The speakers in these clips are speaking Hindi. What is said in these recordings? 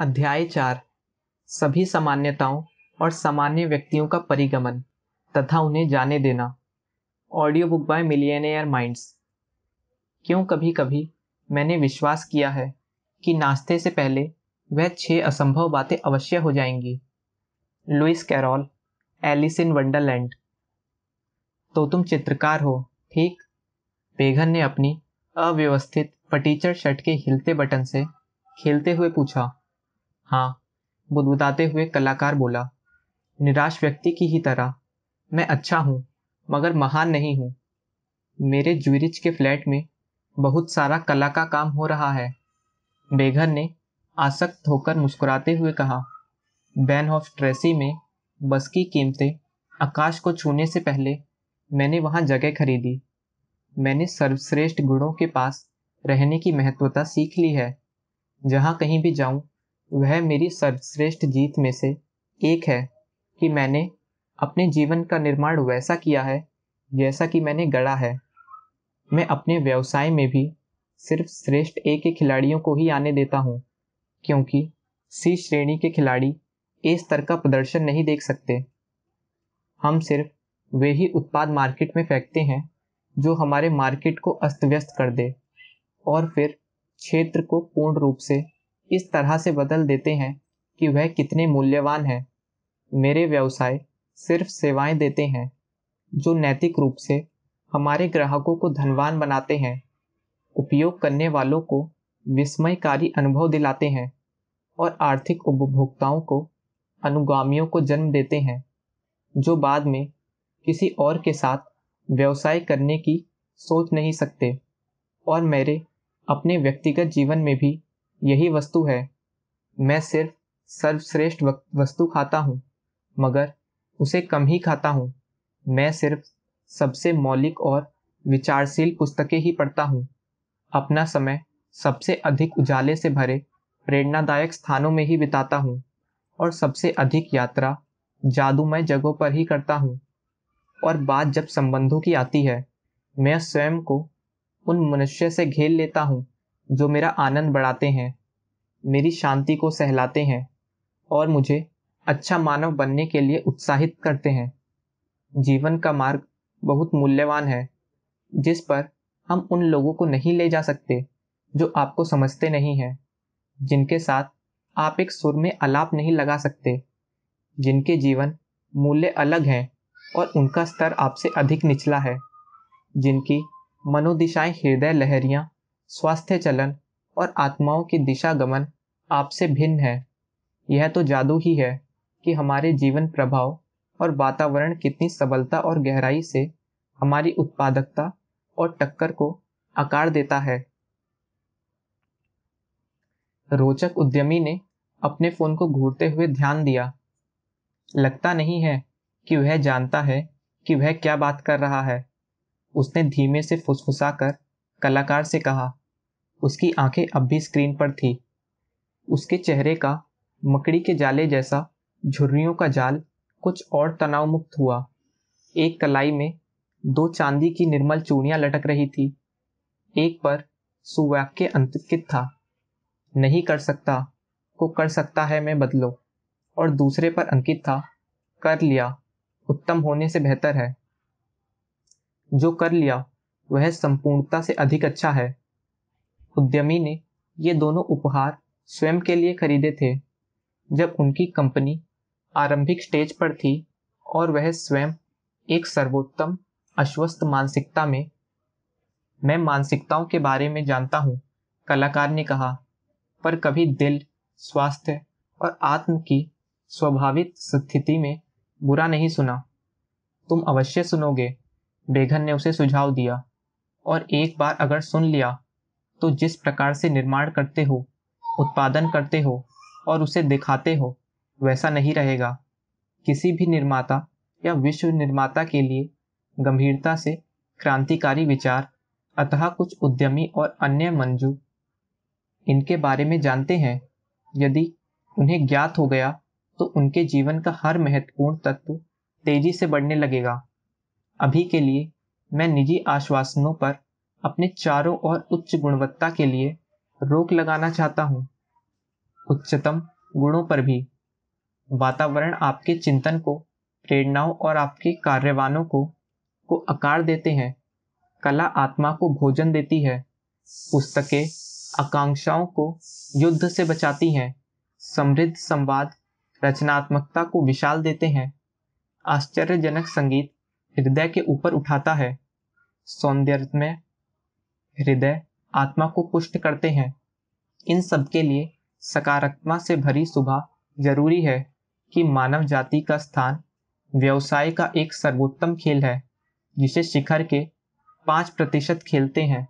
अध्याय चार सभी सामान्यताओं और सामान्य व्यक्तियों का परिगमन तथा उन्हें जाने देना audio book by Air Minds क्यों कभी कभी मैंने विश्वास किया है कि नाश्ते से पहले वह छह असंभव बातें अवश्य हो जाएंगी Lewis Carroll Alice in Wonderland तो तुम चित्रकार हो ठीक बेघन ने अपनी अव्यवस्थित पटीचर शर्ट के हिलते बटन से खेलते हुए पूछा हाँ बुदबुदाते हुए कलाकार बोला निराश व्यक्ति की ही तरह मैं अच्छा हूँ मगर महान नहीं हूँ मेरे ज्यूरिच के फ्लैट में बहुत सारा कला का काम हो रहा है बेघर ने आसक्त होकर मुस्कुराते हुए कहा बैन ऑफ ट्रेसी में बस की कीमतें आकाश को छूने से पहले मैंने वहाँ जगह खरीदी मैंने सर्वश्रेष्ठ गुणों के पास रहने की महत्वता सीख ली है जहाँ कहीं भी जाऊँ वह मेरी सर्वश्रेष्ठ जीत में से एक है कि मैंने अपने जीवन का निर्माण वैसा किया है जैसा कि मैंने गढ़ा है मैं अपने व्यवसाय में भी सिर्फ श्रेष्ठ ए के खिलाड़ियों को ही आने देता हूँ क्योंकि सी श्रेणी के खिलाड़ी ए स्तर का प्रदर्शन नहीं देख सकते हम सिर्फ वे ही उत्पाद मार्केट में फेंकते हैं जो हमारे मार्केट को अस्त व्यस्त कर दे और फिर क्षेत्र को पूर्ण रूप से इस तरह से बदल देते हैं कि वह कितने मूल्यवान हैं मेरे व्यवसाय सिर्फ सेवाएं देते हैं जो नैतिक रूप से हमारे ग्राहकों को धनवान बनाते हैं उपयोग करने वालों को विस्मयकारी अनुभव दिलाते हैं और आर्थिक उपभोक्ताओं को अनुगामियों को जन्म देते हैं जो बाद में किसी और के साथ व्यवसाय करने की सोच नहीं सकते और मेरे अपने व्यक्तिगत जीवन में भी यही वस्तु है मैं सिर्फ सर्वश्रेष्ठ वस्तु खाता हूँ मगर उसे कम ही खाता हूँ मैं सिर्फ सबसे मौलिक और विचारशील पुस्तकें ही पढ़ता हूँ अपना समय सबसे अधिक उजाले से भरे प्रेरणादायक स्थानों में ही बिताता हूँ और सबसे अधिक यात्रा जादुमय जगहों पर ही करता हूँ और बात जब संबंधों की आती है मैं स्वयं को उन मनुष्य से घेर लेता हूँ जो मेरा आनंद बढ़ाते हैं मेरी शांति को सहलाते हैं और मुझे अच्छा मानव बनने के लिए उत्साहित करते हैं जीवन का मार्ग बहुत मूल्यवान है जिस पर हम उन लोगों को नहीं ले जा सकते जो आपको समझते नहीं हैं जिनके साथ आप एक सुर में अलाप नहीं लगा सकते जिनके जीवन मूल्य अलग हैं और उनका स्तर आपसे अधिक निचला है जिनकी मनोदिशाएं हृदय लहरियां स्वास्थ्य चलन और आत्माओं की दिशा गमन आपसे भिन्न है यह तो जादू ही है कि हमारे जीवन प्रभाव और वातावरण कितनी सबलता और गहराई से हमारी उत्पादकता और टक्कर को आकार देता है रोचक उद्यमी ने अपने फोन को घूरते हुए ध्यान दिया लगता नहीं है कि वह जानता है कि वह क्या बात कर रहा है उसने धीमे से फुसफुसाकर कलाकार से कहा उसकी आंखें अब भी स्क्रीन पर थी उसके चेहरे का मकड़ी के जाले जैसा झुर्रियों का जाल कुछ और तनाव मुक्त हुआ एक कलाई में दो चांदी की निर्मल चूड़ियां लटक रही थी एक पर सुवाक्य अंकित था नहीं कर सकता को कर सकता है मैं बदलो और दूसरे पर अंकित था कर लिया उत्तम होने से बेहतर है जो कर लिया वह संपूर्णता से अधिक अच्छा है उद्यमी ने ये दोनों उपहार स्वयं के लिए खरीदे थे जब उनकी कंपनी आरंभिक स्टेज पर थी और वह स्वयं एक सर्वोत्तम अश्वस्त मानसिकता में मैं मानसिकताओं के बारे में जानता हूँ कलाकार ने कहा पर कभी दिल स्वास्थ्य और आत्म की स्वाभाविक स्थिति में बुरा नहीं सुना तुम अवश्य सुनोगे बेघन ने उसे सुझाव दिया और एक बार अगर सुन लिया तो जिस प्रकार से निर्माण करते हो उत्पादन करते हो और उसे दिखाते हो वैसा नहीं रहेगा किसी भी निर्माता या विश्व निर्माता के लिए गंभीरता से क्रांतिकारी विचार अतः कुछ उद्यमी और अन्य मंजू इनके बारे में जानते हैं यदि उन्हें ज्ञात हो गया तो उनके जीवन का हर महत्वपूर्ण तत्व तेजी से बढ़ने लगेगा अभी के लिए मैं निजी आश्वासनों पर अपने चारों और उच्च गुणवत्ता के लिए रोक लगाना चाहता हूं उच्चतम गुणों पर भी वातावरण आपके चिंतन को प्रेरणाओं और आपके कार्यवानों को को आकार देते हैं कला आत्मा को भोजन देती है पुस्तकें आकांक्षाओं को युद्ध से बचाती हैं समृद्ध संवाद रचनात्मकता को विशाल देते हैं आश्चर्यजनक संगीत हृदय के ऊपर उठाता है सौंदर्य में हृदय आत्मा को पुष्ट करते हैं इन सब के लिए सकारात्मक से भरी सुबह जरूरी है कि मानव जाति का स्थान व्यवसाय का एक सर्वोत्तम खेल है जिसे शिखर के पाँच प्रतिशत खेलते हैं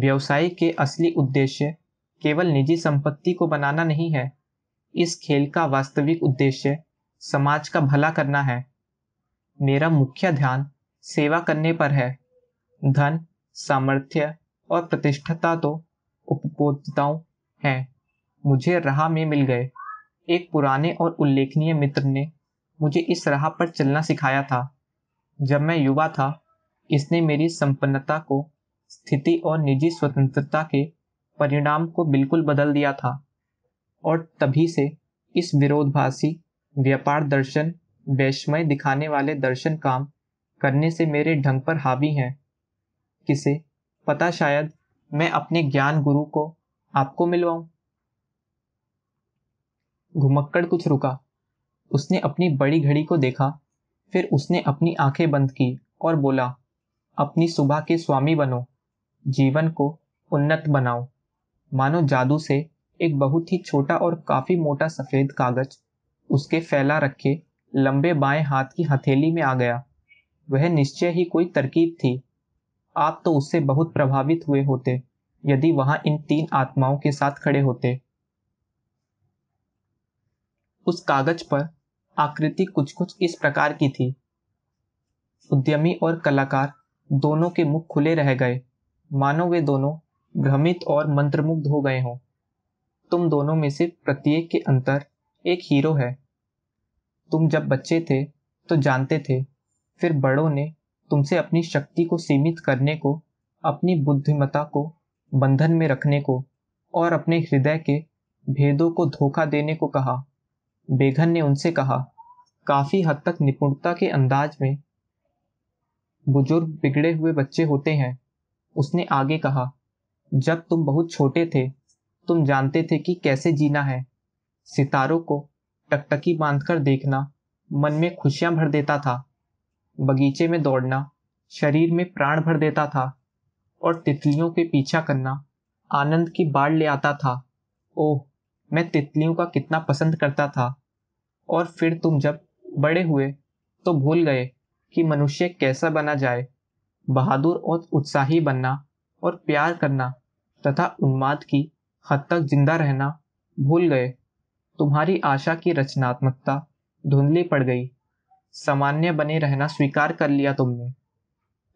व्यवसाय के असली उद्देश्य केवल निजी संपत्ति को बनाना नहीं है इस खेल का वास्तविक उद्देश्य समाज का भला करना है मेरा मुख्य ध्यान सेवा करने पर है धन सामर्थ्य और प्रतिष्ठता तो उपभोक्ताओं हैं मुझे राह में मिल गए एक पुराने और उल्लेखनीय मित्र ने मुझे इस राह पर चलना सिखाया था जब मैं युवा था इसने मेरी संपन्नता को स्थिति और निजी स्वतंत्रता के परिणाम को बिल्कुल बदल दिया था और तभी से इस विरोधभासी व्यापार दर्शन वैषमय दिखाने वाले दर्शन काम करने से मेरे ढंग पर हावी हैं किसे पता शायद मैं अपने ज्ञान गुरु को आपको मिलवाऊं घुमक्कड़ कुछ रुका उसने अपनी बड़ी घड़ी को देखा फिर उसने अपनी आंखें बंद की और बोला अपनी सुबह के स्वामी बनो जीवन को उन्नत बनाओ मानो जादू से एक बहुत ही छोटा और काफी मोटा सफेद कागज उसके फैला रखे लंबे बाएं हाथ की हथेली में आ गया वह निश्चय ही कोई तरकीब थी आप तो उससे बहुत प्रभावित हुए होते यदि वहां इन तीन आत्माओं के साथ खड़े होते उस कागज पर आकृति कुछ कुछ इस प्रकार की थी उद्यमी और कलाकार दोनों के मुख खुले रह गए मानो वे दोनों भ्रमित और मंत्रमुग्ध हो गए हों तुम दोनों में से प्रत्येक के अंतर एक हीरो है तुम जब बच्चे थे तो जानते थे फिर बड़ों ने तुमसे अपनी शक्ति को सीमित करने को अपनी बुद्धिमता को बंधन में रखने को और अपने हृदय के भेदों को धोखा देने को कहा बेघन ने उनसे कहा काफी हद तक निपुणता के अंदाज में बुजुर्ग बिगड़े हुए बच्चे होते हैं उसने आगे कहा जब तुम बहुत छोटे थे तुम जानते थे कि कैसे जीना है सितारों को टकटकी बांधकर देखना मन में खुशियां भर देता था बगीचे में दौड़ना शरीर में प्राण भर देता था और तितलियों के पीछा करना आनंद की बाढ़ ले आता था ओह मैं तितलियों का कितना पसंद करता था और फिर तुम जब बड़े हुए तो भूल गए कि मनुष्य कैसा बना जाए बहादुर और उत्साही बनना और प्यार करना तथा उन्माद की हद तक जिंदा रहना भूल गए तुम्हारी आशा की रचनात्मकता धुंधली पड़ गई सामान्य बने रहना स्वीकार कर लिया तुमने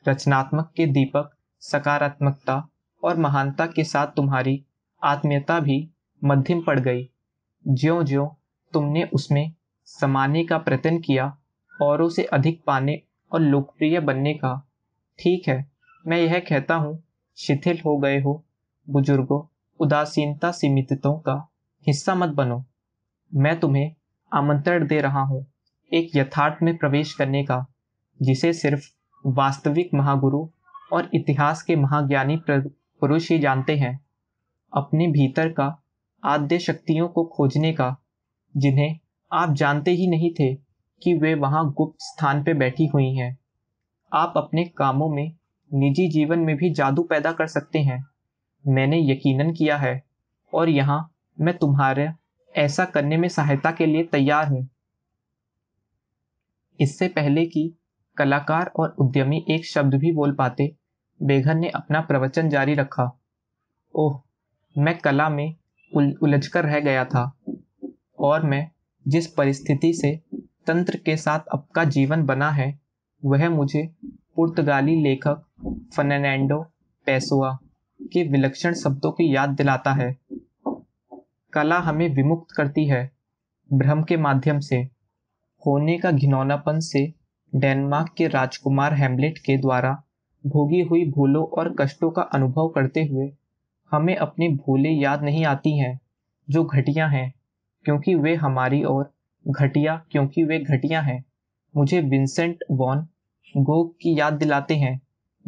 रचनात्मक के दीपक सकारात्मकता और महानता के साथ तुम्हारी आत्मीयता भी मध्यम पड़ गई ज्यो ज्यो तुमने उसमें समाने का प्रयत्न किया औरों से अधिक पाने और लोकप्रिय बनने का ठीक है मैं यह कहता हूँ शिथिल हो गए हो बुजुर्गों उदासीनता सीमितों का हिस्सा मत बनो मैं तुम्हें आमंत्रण दे रहा हूँ एक यथार्थ में प्रवेश करने का जिसे सिर्फ वास्तविक महागुरु और इतिहास के महाज्ञानी पुरुष ही जानते हैं अपने भीतर का आद्य शक्तियों को खोजने का जिन्हें आप जानते ही नहीं थे कि वे वहां गुप्त स्थान पर बैठी हुई हैं आप अपने कामों में निजी जीवन में भी जादू पैदा कर सकते हैं मैंने यकीनन किया है और यहाँ मैं तुम्हारे ऐसा करने में सहायता के लिए तैयार हूं इससे पहले कि कलाकार और उद्यमी एक शब्द भी बोल पाते बेघर ने अपना प्रवचन जारी रखा ओह मैं कला में उल, उलझकर रह गया था और मैं जिस परिस्थिति से तंत्र के साथ अपका जीवन बना है वह मुझे पुर्तगाली लेखक फर्नांडो पैसोआ के विलक्षण शब्दों की याद दिलाता है कला हमें विमुक्त करती है भ्रम के माध्यम से होने का घिनौनापन से डेनमार्क के राजकुमार हेमलेट के द्वारा भोगी हुई भूलों और कष्टों का अनुभव करते हुए हमें अपनी भूलें याद नहीं आती हैं जो घटिया हैं क्योंकि वे हमारी और घटिया क्योंकि वे घटिया हैं मुझे विंसेंट वॉन गोग की याद दिलाते हैं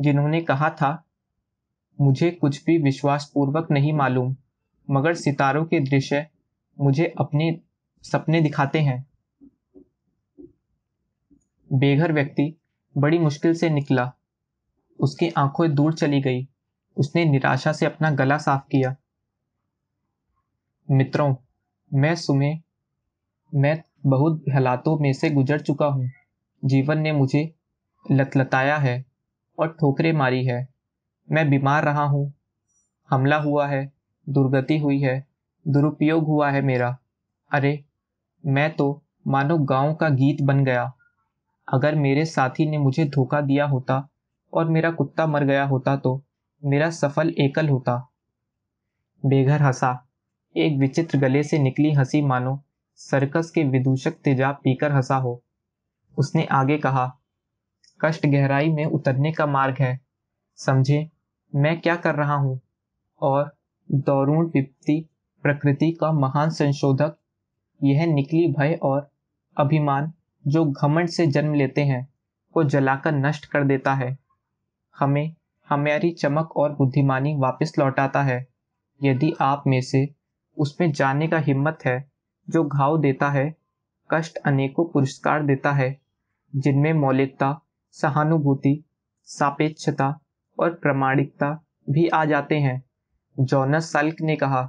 जिन्होंने कहा था मुझे कुछ भी विश्वासपूर्वक नहीं मालूम मगर सितारों के दृश्य मुझे अपने सपने दिखाते हैं बेघर व्यक्ति बड़ी मुश्किल से निकला उसकी आंखों दूर चली गई उसने निराशा से अपना गला साफ किया मित्रों मैं सुमे मैं बहुत हालातों में से गुजर चुका हूं जीवन ने मुझे लतलताया है और ठोकरें मारी है मैं बीमार रहा हूं हमला हुआ है दुर्गति हुई है दुरुपयोग हुआ है मेरा अरे मैं तो मानो गांव का गीत बन गया अगर मेरे साथी ने मुझे धोखा दिया होता और मेरा कुत्ता मर गया होता तो मेरा सफल एकल होता बेघर हंसा एक विचित्र गले से निकली हंसी मानो सर्कस के विदूषक तेजाब पीकर हंसा हो उसने आगे कहा कष्ट गहराई में उतरने का मार्ग है समझे मैं क्या कर रहा हूं और दौरुण विपत्ति प्रकृति का महान संशोधक यह निकली भय और अभिमान जो घमंड से जन्म लेते हैं को जलाकर नष्ट कर देता है हमें हमारी चमक और बुद्धिमानी वापस लौटाता है यदि आप में से उसमें जाने का हिम्मत है जो घाव देता है कष्ट अनेकों पुरस्कार देता है जिनमें मौलिकता सहानुभूति सापेक्षता और प्रामाणिकता भी आ जाते हैं जोनस सल्क ने कहा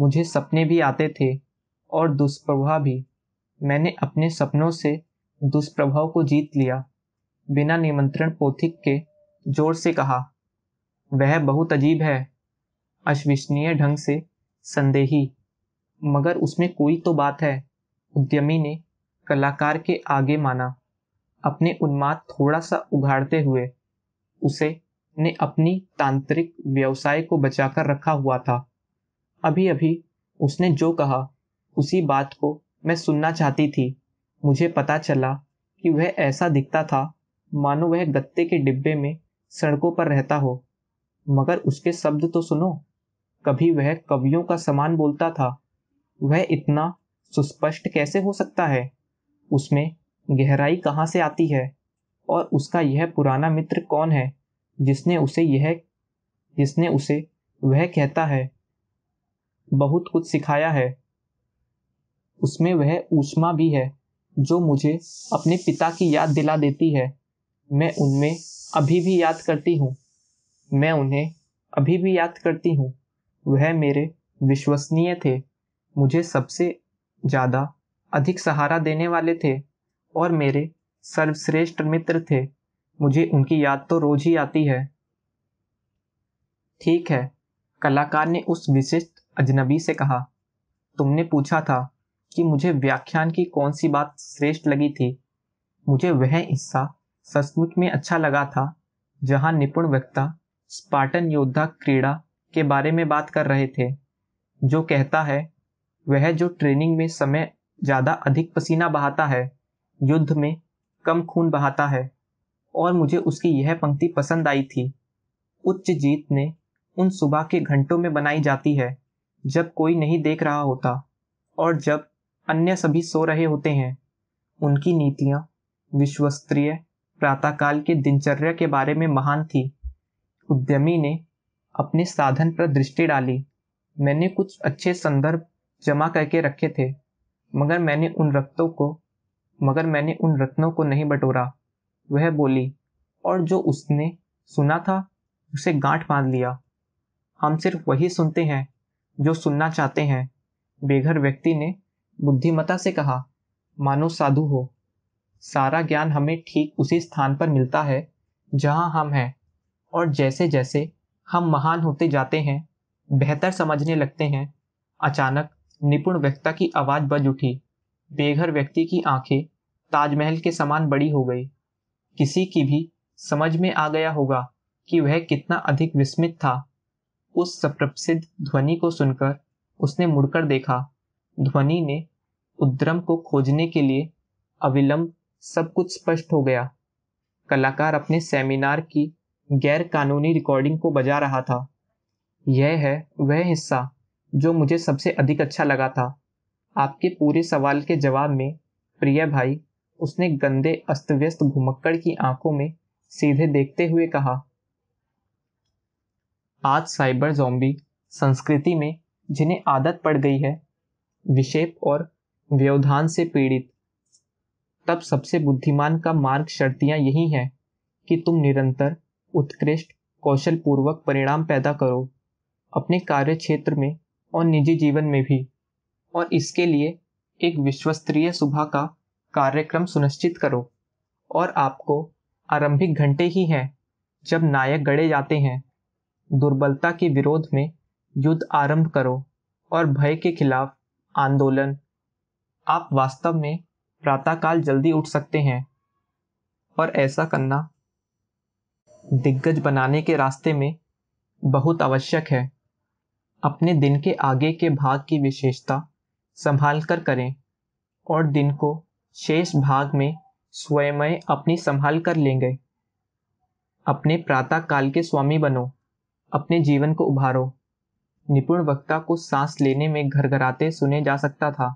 मुझे सपने भी आते थे और दुष्प्रभाव भी मैंने अपने सपनों से दुष्प्रभाव को जीत लिया बिना निमंत्रण पोथिक के जोर से कहा वह बहुत अजीब है अश्विसनीय ढंग से संदेही मगर उसमें कोई तो बात है उद्यमी ने कलाकार के आगे माना अपने उन्माद थोड़ा सा उघाड़ते हुए उसे ने अपनी तांत्रिक व्यवसाय को बचाकर रखा हुआ था अभी अभी उसने जो कहा उसी बात को मैं सुनना चाहती थी मुझे पता चला कि वह ऐसा दिखता था मानो वह गत्ते के डिब्बे में सड़कों पर रहता हो मगर उसके शब्द तो सुनो कभी वह कवियों का समान बोलता था वह इतना सुस्पष्ट कैसे हो सकता है उसमें गहराई कहाँ से आती है और उसका यह पुराना मित्र कौन है जिसने उसे यह जिसने उसे वह कहता है बहुत कुछ सिखाया है उसमें वह ऊष्मा भी है जो मुझे अपने पिता की याद दिला देती है मैं उनमें अभी भी याद करती हूँ मैं उन्हें अभी भी याद करती हूँ वह मेरे विश्वसनीय थे मुझे सबसे ज़्यादा अधिक सहारा देने वाले थे और मेरे सर्वश्रेष्ठ मित्र थे मुझे उनकी याद तो रोज ही आती है ठीक है कलाकार ने उस विशिष्ट अजनबी से कहा तुमने पूछा था कि मुझे व्याख्यान की कौन सी बात श्रेष्ठ लगी थी मुझे वह हिस्सा सचमुच में अच्छा लगा था जहां निपुण वक्ता स्पार्टन योद्धा क्रीड़ा के बारे में बात कर रहे थे जो कहता है वह जो ट्रेनिंग में समय ज़्यादा अधिक पसीना बहाता है युद्ध में कम खून बहाता है और मुझे उसकी यह पंक्ति पसंद आई थी उच्च जीत ने उन सुबह के घंटों में बनाई जाती है जब कोई नहीं देख रहा होता और जब अन्य सभी सो रहे होते हैं उनकी नीतियां विश्वस्तरीय प्रातःकाल के दिनचर्या के बारे में महान थी उद्यमी ने अपने साधन पर दृष्टि डाली मैंने कुछ अच्छे संदर्भ जमा करके रखे थे मगर मैंने उन रक्तों को मगर मैंने उन रत्नों को नहीं बटोरा वह बोली और जो उसने सुना था उसे गांठ बांध लिया हम सिर्फ वही सुनते हैं जो सुनना चाहते हैं बेघर व्यक्ति ने बुद्धिमता से कहा मानो साधु हो सारा ज्ञान हमें ठीक उसी स्थान पर मिलता है जहां हम हैं और जैसे जैसे हम महान होते जाते हैं बेहतर समझने लगते हैं अचानक निपुण व्यक्ता की आवाज़ बज उठी बेघर व्यक्ति की आंखें ताजमहल के समान बड़ी हो गई किसी की भी समझ में आ गया होगा कि वह कितना अधिक विस्मित था उस सप्रसिद्ध ध्वनि को सुनकर उसने मुड़कर देखा ध्वनि ने उद्रम को खोजने के लिए अविलंब सब कुछ स्पष्ट हो गया कलाकार अपने सेमिनार की गैर कानूनी रिकॉर्डिंग को बजा रहा था यह है वह हिस्सा जो मुझे सबसे अधिक अच्छा लगा था आपके पूरे सवाल के जवाब में प्रिय भाई उसने गंदे अस्त व्यस्त घुमक्कड़ की आंखों में सीधे देखते हुए कहा आज साइबर जोम्बी संस्कृति में जिन्हें आदत पड़ गई है विषेप और व्यवधान से पीड़ित तब सबसे बुद्धिमान का मार्ग शर्तियां यही है कि तुम निरंतर उत्कृष्ट कौशल पूर्वक परिणाम पैदा करो अपने कार्य क्षेत्र में और निजी जीवन में भी और इसके लिए एक विश्वस्तरीय सुबह का कार्यक्रम सुनिश्चित करो और आपको आरंभिक घंटे ही हैं जब नायक गढ़े जाते हैं दुर्बलता के विरोध में युद्ध आरंभ करो और भय के खिलाफ आंदोलन आप वास्तव में प्रातःकाल जल्दी उठ सकते हैं और ऐसा करना दिग्गज बनाने के रास्ते में बहुत आवश्यक है अपने दिन के आगे के भाग की विशेषता संभाल कर करें और दिन को शेष भाग में स्वयं अपनी संभाल कर लेंगे अपने प्रातः काल के स्वामी बनो अपने जीवन को उभारो निपुण वक्ता को सांस लेने में घरघराते सुने जा सकता था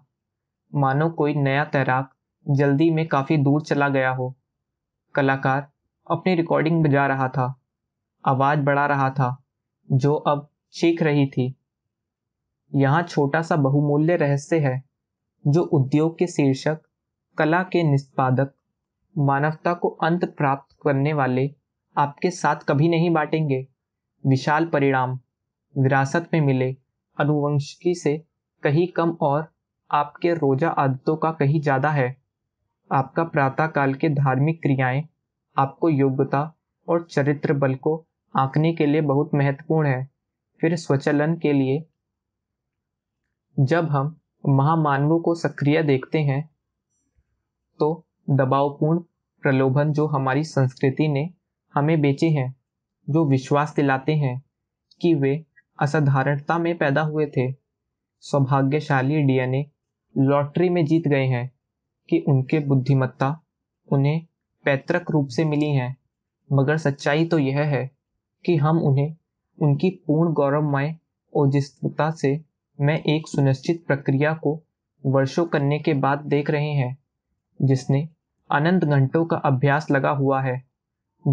मानो कोई नया तैराक जल्दी में काफी दूर चला गया हो कलाकार अपनी रिकॉर्डिंग बजा रहा था आवाज बढ़ा रहा था जो अब चीख रही थी यहाँ छोटा सा बहुमूल्य रहस्य है जो उद्योग के शीर्षक कला के निष्पादक मानवता को अंत प्राप्त करने वाले आपके साथ कभी नहीं बांटेंगे विशाल परिणाम विरासत में मिले अनुवंशिकी से कहीं कम और आपके रोजा आदतों का कहीं ज़्यादा है आपका प्रातःकाल के धार्मिक क्रियाएं आपको योग्यता और चरित्र बल को आंकने के लिए बहुत महत्वपूर्ण है फिर स्वचलन के लिए जब हम महामानवों को सक्रिय देखते हैं तो दबावपूर्ण प्रलोभन जो हमारी संस्कृति ने हमें बेचे हैं जो विश्वास दिलाते हैं कि वे असाधारणता में पैदा हुए थे सौभाग्यशाली डीएनए लॉटरी में जीत गए हैं कि उनके बुद्धिमत्ता उन्हें पैतृक रूप से मिली है मगर सच्चाई तो यह है कि हम उन्हें उनकी पूर्ण गौरवमय औजिस्तता से मैं एक सुनिश्चित प्रक्रिया को वर्षों करने के बाद देख रहे हैं जिसने अनंत घंटों का अभ्यास लगा हुआ है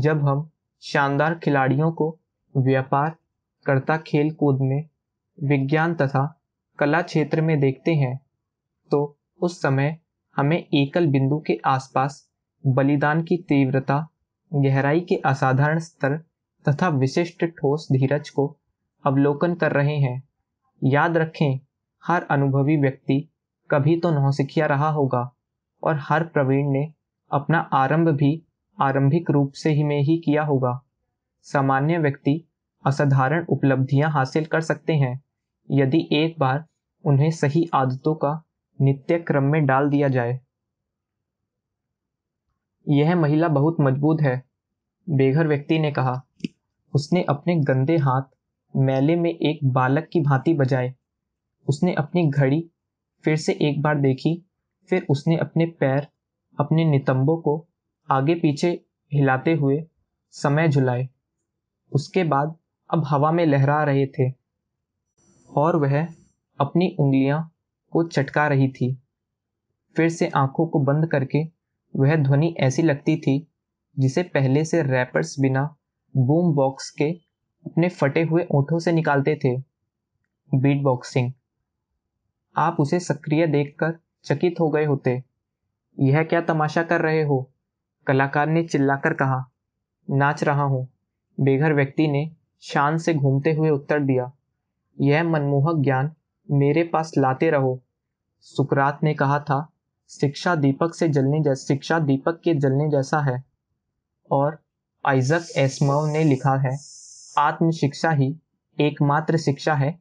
जब हम शानदार खिलाड़ियों को व्यापार करता खेल कूद में विज्ञान तथा कला क्षेत्र में देखते हैं तो उस समय हमें एकल बिंदु के आसपास बलिदान की तीव्रता गहराई के असाधारण स्तर तथा विशिष्ट ठोस धीरज को अवलोकन कर रहे हैं याद रखें हर अनुभवी व्यक्ति कभी तो नौसिखिया रहा होगा और हर प्रवीण ने अपना आरंभ भी आरंभिक रूप से ही में ही किया होगा सामान्य व्यक्ति असाधारण उपलब्धियां हासिल कर सकते हैं यदि एक बार उन्हें सही आदतों का नित्य क्रम में डाल दिया जाए यह महिला बहुत मजबूत है बेघर व्यक्ति ने कहा उसने अपने गंदे हाथ मेले में एक बालक की भांति बजाए उसने अपनी घड़ी फिर से एक बार देखी फिर उसने अपने पैर अपने नितंबों को आगे पीछे हिलाते हुए समय झुलाए उसके बाद अब हवा में लहरा रहे थे और वह अपनी उंगलियां को चटका रही थी फिर से आंखों को बंद करके वह ध्वनि ऐसी लगती थी जिसे पहले से रैपर्स बिना बूम बॉक्स के अपने फटे हुए ओंठों से निकालते थे बीट बॉक्सिंग आप उसे सक्रिय देखकर चकित हो गए होते यह क्या तमाशा कर रहे हो कलाकार ने चिल्लाकर कहा नाच रहा हूं बेघर व्यक्ति ने शान से घूमते हुए उत्तर दिया यह मनमोहक ज्ञान मेरे पास लाते रहो सुकरात ने कहा था शिक्षा दीपक से जलने जैसा शिक्षा दीपक के जलने जैसा है और आइजक एसम ने लिखा है आत्म शिक्षा ही एकमात्र शिक्षा है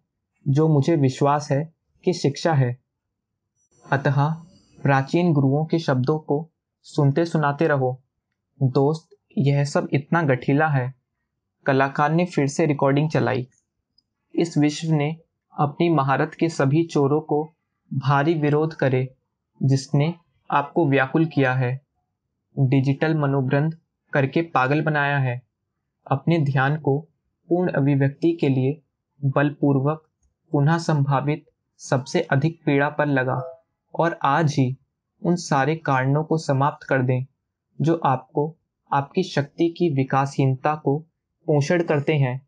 जो मुझे विश्वास है कि शिक्षा है अतः प्राचीन गुरुओं के शब्दों को सुनते सुनाते रहो दोस्त यह सब इतना गठीला है कलाकार ने फिर से रिकॉर्डिंग चलाई इस विश्व ने अपनी महारत के सभी चोरों को भारी विरोध करे जिसने आपको व्याकुल किया है डिजिटल मनोग्रंथ करके पागल बनाया है अपने ध्यान को पूर्ण अभिव्यक्ति के लिए बलपूर्वक पुनः संभावित सबसे अधिक पीड़ा पर लगा और आज ही उन सारे कारणों को समाप्त कर दें जो आपको आपकी शक्ति की विकासहीनता को पोषण करते हैं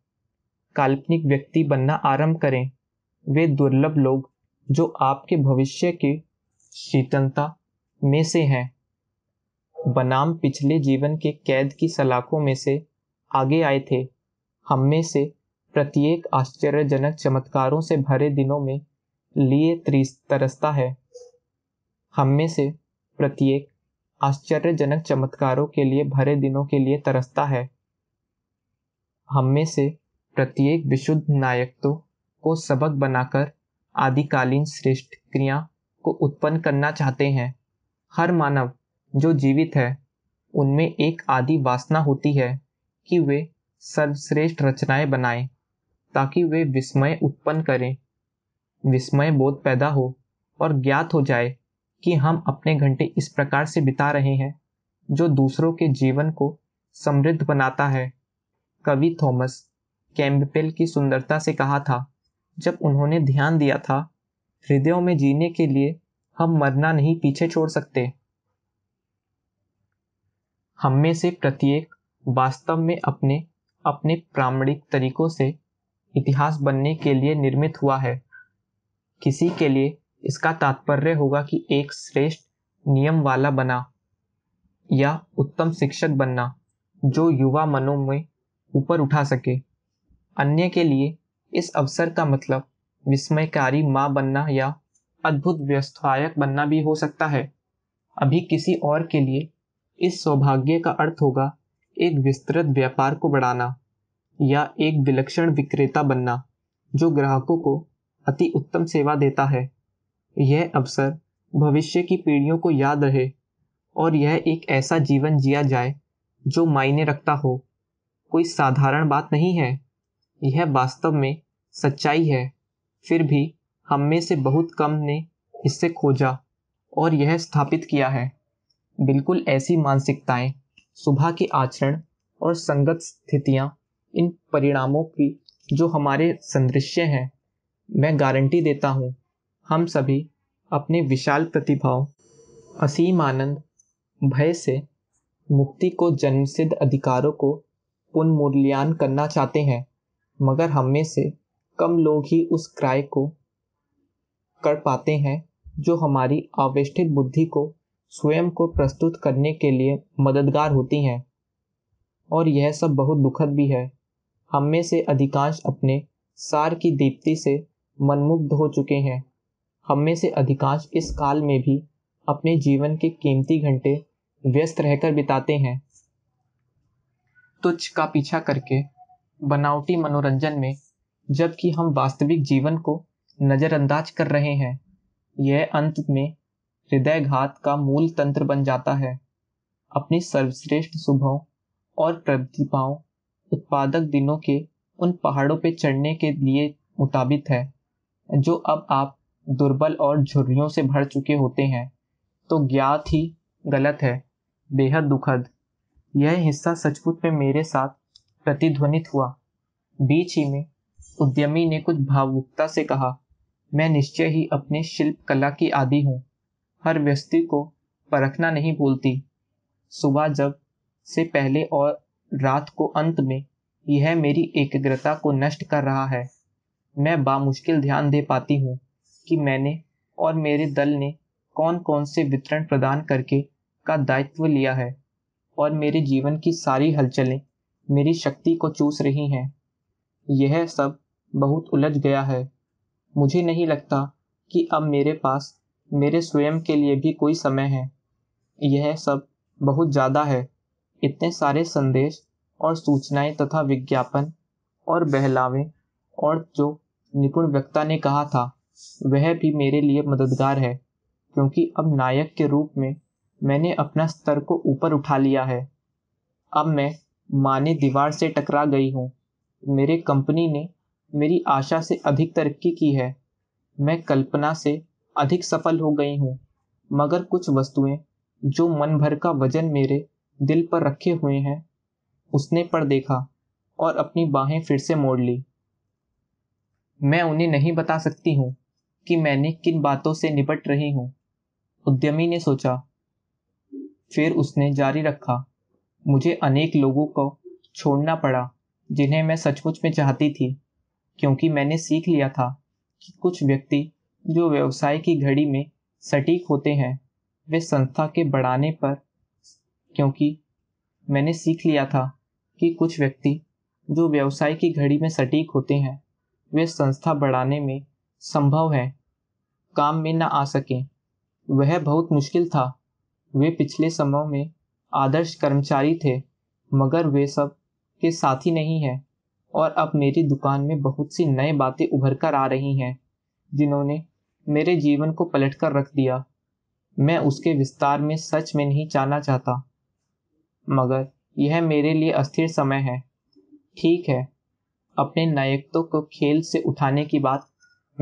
काल्पनिक व्यक्ति बनना आरंभ करें वे दुर्लभ लोग जो आपके भविष्य के शीतलता में से हैं बनाम पिछले जीवन के कैद की सलाखों में से आगे आए थे हम में से प्रत्येक आश्चर्यजनक चमत्कारों से भरे दिनों में लिए तरसता है हम में से प्रत्येक आश्चर्यजनक चमत्कारों के लिए भरे दिनों के लिए तरसता है हम में से प्रत्येक विशुद्ध नायकत्व को सबक बनाकर आदिकालीन श्रेष्ठ क्रिया को उत्पन्न करना चाहते हैं हर मानव जो जीवित है उनमें एक आदि वासना होती है कि वे सर्वश्रेष्ठ रचनाएं बनाएं ताकि वे विस्मय उत्पन्न करें विस्मय बोध पैदा हो और ज्ञात हो जाए कि हम अपने घंटे इस प्रकार से बिता रहे हैं जो दूसरों के जीवन को समृद्ध बनाता है कवि थॉमस कैम्बपेल की सुंदरता से कहा था जब उन्होंने ध्यान दिया था हृदयों में जीने के लिए हम मरना नहीं पीछे छोड़ सकते हम में से प्रत्येक वास्तव में अपने अपने प्रामाणिक तरीकों से इतिहास बनने के लिए निर्मित हुआ है किसी के लिए इसका तात्पर्य होगा कि एक श्रेष्ठ नियम वाला बना या उत्तम शिक्षक बनना जो युवा मनों में ऊपर उठा सके अन्य के लिए इस अवसर का मतलब विस्मयकारी माँ बनना या अद्भुत व्यवस्थायक बनना भी हो सकता है अभी किसी और के लिए इस सौभाग्य का अर्थ होगा एक विस्तृत व्यापार को बढ़ाना या एक विलक्षण विक्रेता बनना जो ग्राहकों को अति उत्तम सेवा देता है यह अवसर भविष्य की पीढ़ियों को याद रहे और यह एक ऐसा जीवन जिया जाए जो मायने रखता हो कोई साधारण बात नहीं है यह वास्तव में सच्चाई है फिर भी हम में से बहुत कम ने इससे खोजा और यह स्थापित किया है बिल्कुल ऐसी मानसिकताएं सुबह के आचरण और संगत स्थितियां इन परिणामों की जो हमारे संदृश्य हैं मैं गारंटी देता हूँ हम सभी अपनी विशाल प्रतिभाओं असीम आनंद भय से मुक्ति को जन्मसिद्ध अधिकारों को पुनर्मूल्यांकन करना चाहते हैं मगर हम में से कम लोग ही उस क्राय को कर पाते हैं जो हमारी आवेष्टित बुद्धि को स्वयं को प्रस्तुत करने के लिए मददगार होती हैं और यह सब बहुत दुखद भी है हम में से अधिकांश अपने सार की दीप्ति से मनमुग्ध हो चुके हैं हम में से अधिकांश इस काल में भी अपने जीवन के कीमती घंटे व्यस्त रहकर बिताते हैं तुच्छ का पीछा करके बनावटी मनोरंजन में जबकि हम वास्तविक जीवन को नज़रअंदाज कर रहे हैं यह अंत में हृदयघात का मूल तंत्र बन जाता है अपनी सर्वश्रेष्ठ सुबहों और प्रतिभाओं उत्पादक दिनों के उन पहाड़ों पर चढ़ने के लिए मुताबित है जो अब आप दुर्बल और झुर्रियों से भर चुके होते हैं तो ज्ञात ही गलत है बेहद दुखद यह हिस्सा सचमुच में मेरे साथ प्रतिध्वनित हुआ बीच ही में उद्यमी ने कुछ भावुकता से कहा मैं निश्चय ही अपने शिल्प कला की आदि हूँ हर व्यक्ति को परखना नहीं भूलती सुबह जब से पहले और रात को अंत में यह मेरी एकग्रता को नष्ट कर रहा है मैं बामुश्किल ध्यान दे पाती हूँ कि मैंने और मेरे दल ने कौन कौन से वितरण प्रदान करके का दायित्व लिया है और मेरे जीवन की सारी हलचलें मेरी शक्ति को चूस रही हैं यह सब बहुत उलझ गया है मुझे नहीं लगता कि अब मेरे पास मेरे स्वयं के लिए भी कोई समय है यह सब बहुत ज़्यादा है इतने सारे संदेश और सूचनाएं तथा विज्ञापन और बहलावे और जो निपुण वक्ता ने कहा था वह भी मेरे लिए मददगार है क्योंकि अब नायक के रूप में मैंने अपना स्तर को ऊपर उठा लिया है अब मैं माने दीवार से टकरा गई हूँ मेरे कंपनी ने मेरी आशा से अधिक तरक्की की है मैं कल्पना से अधिक सफल हो गई हूँ मगर कुछ वस्तुएं जो मन भर का वजन मेरे दिल पर रखे हुए हैं उसने पर देखा और अपनी बाहें फिर से मोड़ ली मैं उन्हें नहीं बता सकती हूँ कि मैंने किन बातों से निपट रही हूँ उद्यमी ने सोचा फिर उसने जारी रखा मुझे अनेक लोगों को छोड़ना पड़ा जिन्हें मैं सचमुच में चाहती थी क्योंकि मैंने सीख लिया था कि कुछ व्यक्ति जो व्यवसाय की घड़ी में सटीक होते हैं वे संस्था के बढ़ाने पर क्योंकि मैंने सीख लिया था कि कुछ व्यक्ति जो व्यवसाय की घड़ी में सटीक होते हैं वे संस्था बढ़ाने में संभव है काम में न आ सके वह बहुत मुश्किल था वे पिछले समय में आदर्श कर्मचारी थे मगर वे सब के साथी नहीं है और अब मेरी दुकान में बहुत सी नए बातें उभर कर आ रही हैं जिन्होंने मेरे जीवन को पलट कर रख दिया मैं उसके विस्तार में सच में नहीं जाना चाहता मगर यह मेरे लिए अस्थिर समय है ठीक है अपने नायकों को खेल से उठाने की बात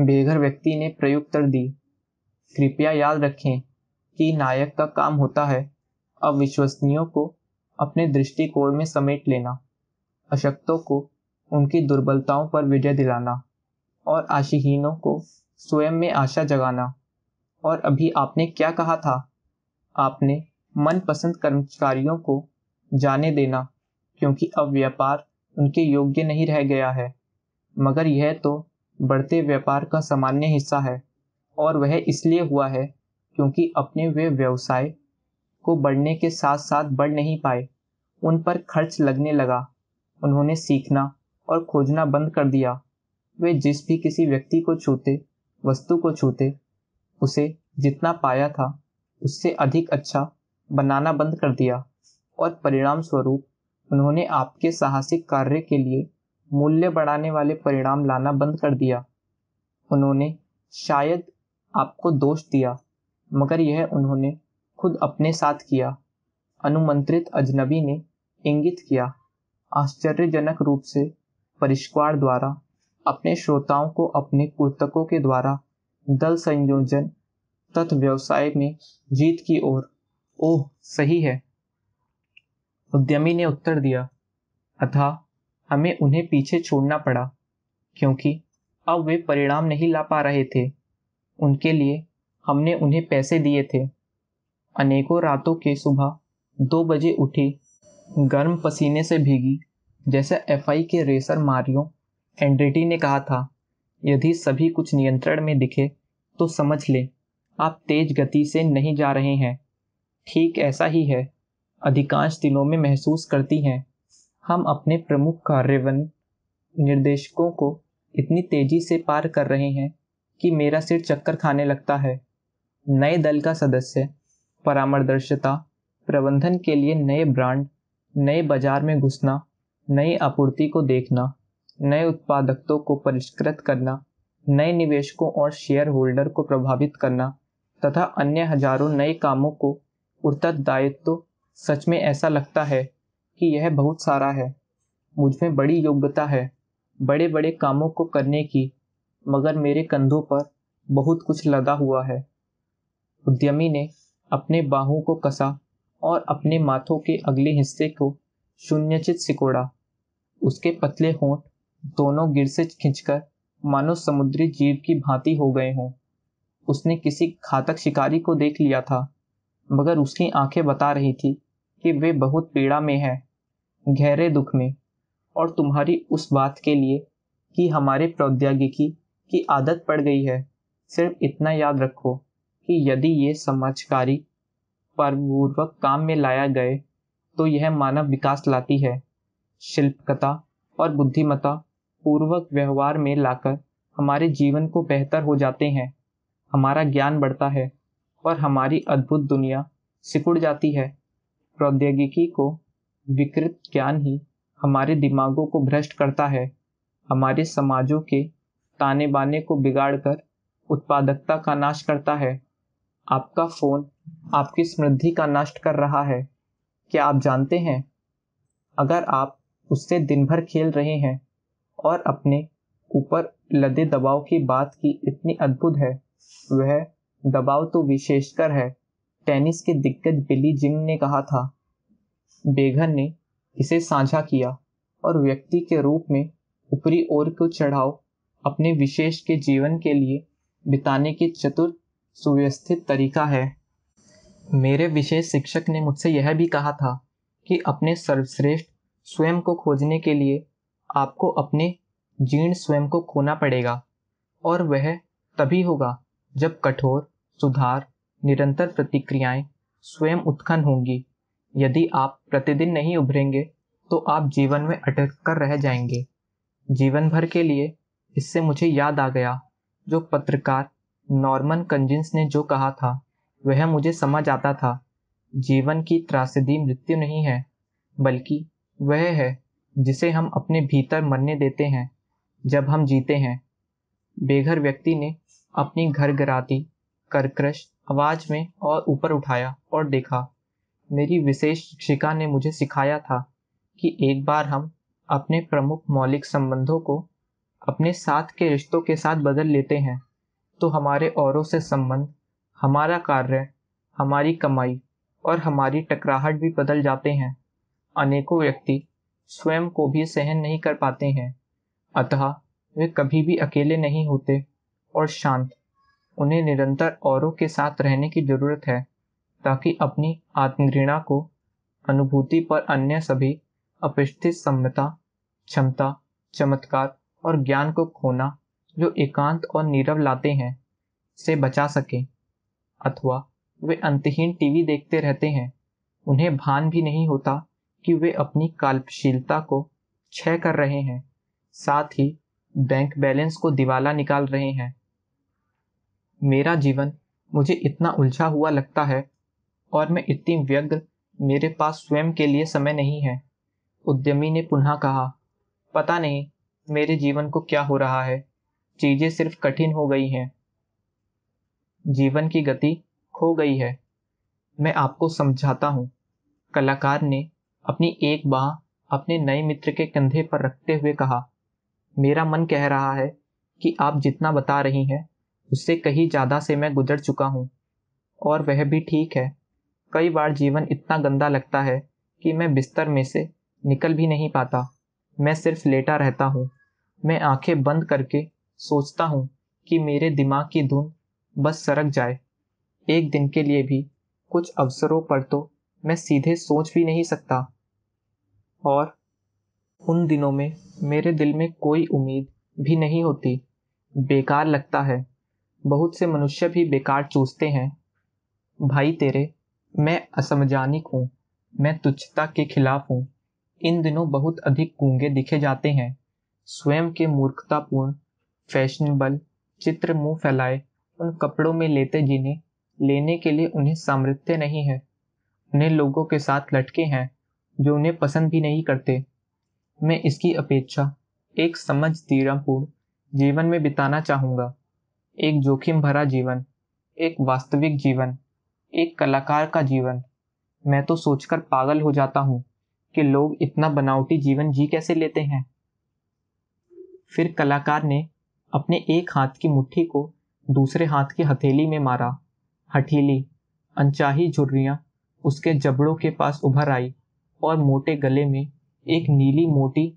बेघर व्यक्ति ने प्रयुक्तर दी कृपया याद रखें कि नायक का काम होता है अविश्वसनीयों को अपने दृष्टिकोण में समेट लेना अशक्तों को उनकी दुर्बलताओं पर विजय दिलाना और आशीहीनों को स्वयं में आशा जगाना और अभी आपने क्या कहा था आपने मनपसंद कर्मचारियों को जाने देना क्योंकि अब व्यापार उनके योग्य नहीं रह गया है मगर यह तो बढ़ते व्यापार का सामान्य हिस्सा है और वह इसलिए हुआ है क्योंकि अपने वे व्यवसाय को बढ़ने के साथ साथ बढ़ नहीं पाए उन पर खर्च लगने लगा उन्होंने सीखना और खोजना बंद कर दिया वे जिस भी किसी व्यक्ति को छूते वस्तु को छूते उसे जितना पाया था उससे अधिक अच्छा बनाना बंद कर दिया और परिणाम स्वरूप उन्होंने आपके साहसिक कार्य के लिए मूल्य बढ़ाने वाले परिणाम लाना बंद कर दिया उन्होंने शायद आपको दोष दिया मगर यह उन्होंने खुद अपने साथ किया अनुमंत्रित अजनबी ने इंगित किया आश्चर्यजनक रूप से परिष्कार द्वारा अपने श्रोताओं को अपने पुस्तकों के द्वारा दल संयोजन तथा व्यवसाय में जीत की ओर ओह सही है उद्यमी ने उत्तर दिया अथा हमें उन्हें पीछे छोड़ना पड़ा क्योंकि अब वे परिणाम नहीं ला पा रहे थे उनके लिए हमने उन्हें पैसे दिए थे अनेकों रातों के सुबह दो बजे उठी गर्म पसीने से भीगी जैसे एफआई के रेसर मारियो एंड्रिटी ने कहा था यदि सभी कुछ नियंत्रण में दिखे तो समझ ले आप तेज गति से नहीं जा रहे हैं ठीक ऐसा ही है अधिकांश दिनों में महसूस करती हैं हम अपने प्रमुख कार्यवन निर्देशकों को इतनी तेजी से पार कर रहे हैं कि मेरा सिर चक्कर खाने लगता है नए दल का सदस्य परामर्दर्शिता प्रबंधन के लिए नए ब्रांड नए बाजार में घुसना नई आपूर्ति को देखना नए उत्पादकों को परिष्कृत करना नए निवेशकों और शेयर होल्डर को प्रभावित करना तथा अन्य हजारों नए कामों को उत्तरदायित्व सच में ऐसा लगता है कि यह बहुत सारा है मुझमें बड़ी योग्यता है बड़े बड़े कामों को करने की मगर मेरे कंधों पर बहुत कुछ लदा हुआ है उद्यमी ने अपने बाहों को कसा और अपने माथों के अगले हिस्से को शून्यचित सिकोड़ा उसके पतले होंठ दोनों गिर से खिंचकर मानो समुद्री जीव की भांति हो गए हों उसने किसी घातक शिकारी को देख लिया था मगर उसकी आंखें बता रही थी कि वे बहुत पीड़ा में है गहरे दुख में और तुम्हारी उस बात के लिए कि हमारे प्रौद्योगिकी की आदत पड़ गई है सिर्फ इतना याद रखो कि यदि ये समाजकारी पूर्वक काम में लाया गए तो यह मानव विकास लाती है शिल्पकता और बुद्धिमता पूर्वक व्यवहार में लाकर हमारे जीवन को बेहतर हो जाते हैं हमारा ज्ञान बढ़ता है और हमारी अद्भुत दुनिया सिकुड़ जाती है प्रौद्योगिकी को विकृत ज्ञान ही हमारे दिमागों को भ्रष्ट करता है हमारे समाजों के ताने बाने को बिगाड़कर उत्पादकता का नाश करता है आपका फोन आपकी समृद्धि का नष्ट कर रहा है क्या आप जानते हैं अगर आप उससे दिन भर खेल रहे हैं और अपने ऊपर लदे दबाव की बात की इतनी अद्भुत है वह दबाव तो विशेषकर है टेनिस के दिग्गज बिली जिंग ने कहा था बेघर ने इसे साझा किया और व्यक्ति के रूप में ऊपरी ओर को चढ़ाव अपने विशेष के जीवन के लिए बिताने की चतुर सुव्यवस्थित तरीका है मेरे विशेष शिक्षक ने मुझसे यह भी कहा था कि अपने सर्वश्रेष्ठ स्वयं को खोजने के लिए आपको अपने जीर्ण स्वयं को खोना पड़ेगा और वह तभी होगा जब कठोर सुधार निरंतर प्रतिक्रियाएं स्वयं उत्खन होंगी यदि आप प्रतिदिन नहीं उभरेंगे तो आप जीवन में अटक कर रह जाएंगे जीवन भर के लिए इससे मुझे याद आ गया जो पत्रकार नॉर्मन कंजिंस ने जो कहा था वह मुझे समझ आता था जीवन की त्रासदी मृत्यु नहीं है बल्कि वह है जिसे हम अपने भीतर मरने देते हैं जब हम जीते हैं बेघर व्यक्ति ने अपनी घर गराती करक्रश आवाज में और ऊपर उठाया और देखा मेरी विशेष शिक्षिका ने मुझे सिखाया था कि एक बार हम अपने प्रमुख मौलिक संबंधों को अपने साथ के रिश्तों के साथ बदल लेते हैं तो हमारे औरों से संबंध हमारा कार्य हमारी कमाई और हमारी टकराहट भी बदल जाते हैं अनेकों व्यक्ति स्वयं को भी सहन नहीं कर पाते हैं अतः वे कभी भी अकेले नहीं होते और शांत उन्हें निरंतर औरों के साथ रहने की जरूरत है ताकि अपनी आत्मघृणा को अनुभूति पर अन्य सभी अपेक्षित सम्यता क्षमता चमत्कार और ज्ञान को खोना जो एकांत और नीरव लाते हैं से बचा सके अथवा वे अंतहीन टीवी देखते रहते हैं उन्हें भान भी नहीं होता कि वे अपनी कल्पशीलता को क्षय कर रहे हैं साथ ही बैंक बैलेंस को दिवाला निकाल रहे हैं मेरा जीवन मुझे इतना उलझा हुआ लगता है और मैं इतनी व्यग्र मेरे पास स्वयं के लिए समय नहीं है उद्यमी ने पुनः कहा पता नहीं मेरे जीवन को क्या हो रहा है चीजें सिर्फ कठिन हो गई हैं जीवन की गति खो गई है मैं आपको समझाता हूं कलाकार ने अपनी एक बाह अपने नए मित्र के कंधे पर रखते हुए कहा मेरा मन कह रहा है कि आप जितना बता रही हैं उससे कहीं ज़्यादा से मैं गुजर चुका हूं और वह भी ठीक है कई बार जीवन इतना गंदा लगता है कि मैं बिस्तर में से निकल भी नहीं पाता मैं सिर्फ लेटा रहता हूँ मैं आंखें बंद करके सोचता हूँ कि मेरे दिमाग की धुन बस सरक जाए एक दिन के लिए भी कुछ अवसरों पर तो मैं सीधे सोच भी नहीं सकता और उन दिनों में मेरे दिल में कोई उम्मीद भी नहीं होती बेकार लगता है बहुत से मनुष्य भी बेकार चूसते हैं भाई तेरे मैं असमजानिक हूँ मैं तुच्छता के खिलाफ हूँ इन दिनों बहुत अधिक गूंगे दिखे जाते हैं स्वयं के मूर्खतापूर्ण फैशनेबल चित्र मुंह फैलाए उन कपड़ों में लेते जीने लेने के लिए उन्हें सामर्थ्य नहीं है उन्हें लोगों के साथ लटके हैं जो उन्हें पसंद भी नहीं करते मैं इसकी अपेक्षा एक समझ जीवन में बिताना चाहूँगा एक जोखिम भरा जीवन एक वास्तविक जीवन एक कलाकार का जीवन मैं तो सोचकर पागल हो जाता हूं कि लोग इतना बनावटी जीवन जी कैसे लेते हैं फिर कलाकार ने अपने एक हाथ की मुट्ठी को दूसरे हाथ की हथेली में मारा हठीली अनचाही झुर्रियां उसके जबड़ों के पास उभर आई और मोटे गले में एक नीली मोटी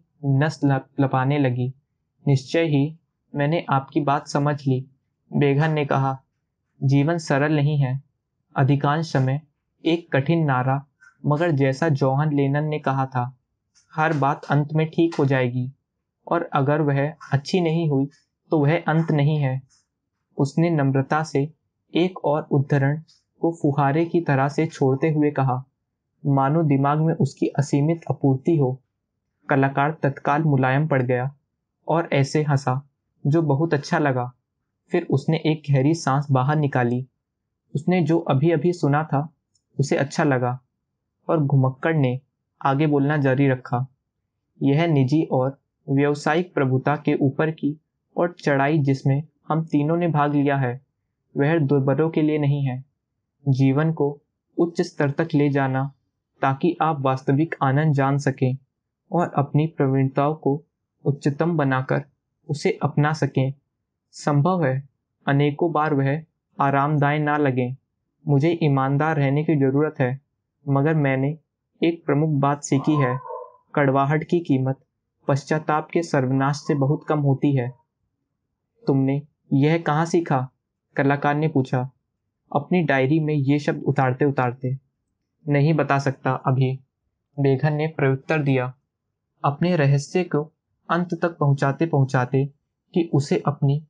नस लपाने लगी निश्चय ही मैंने आपकी बात समझ ली बेघन ने कहा जीवन सरल नहीं है अधिकांश समय एक कठिन नारा मगर जैसा जौहन लेनन ने कहा था हर बात अंत में ठीक हो जाएगी और अगर वह अच्छी नहीं हुई तो वह अंत नहीं है उसने नम्रता से एक और उद्धरण को फुहारे की तरह से छोड़ते हुए कहा मानो दिमाग में उसकी असीमित आपूर्ति हो कलाकार तत्काल मुलायम पड़ गया और ऐसे हंसा जो बहुत अच्छा लगा फिर उसने एक गहरी सांस बाहर निकाली उसने जो अभी अभी सुना था उसे अच्छा लगा और घुमक्कड़ ने आगे बोलना जारी रखा यह निजी और व्यवसायिक प्रभुता के ऊपर की और चढ़ाई जिसमें हम तीनों ने भाग लिया है वह दुर्बलों के लिए नहीं है जीवन को उच्च स्तर तक ले जाना ताकि आप वास्तविक आनंद जान सकें और अपनी प्रवीणताओं को उच्चतम बनाकर उसे अपना सकें संभव है अनेकों बार वह आरामदाय ना लगें मुझे ईमानदार रहने की ज़रूरत है मगर मैंने एक प्रमुख बात सीखी है कड़वाहट की कीमत पश्चाताप के सर्वनाश से बहुत कम होती है तुमने यह कहाँ सीखा कलाकार ने पूछा अपनी डायरी में ये शब्द उतारते उतारते नहीं बता सकता अभी बेघन ने प्रत्युत्तर दिया अपने रहस्य को अंत तक पहुंचाते पहुंचाते कि उसे अपनी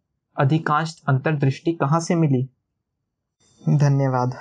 अधिकांश अंतर्दृष्टि कहाँ से मिली धन्यवाद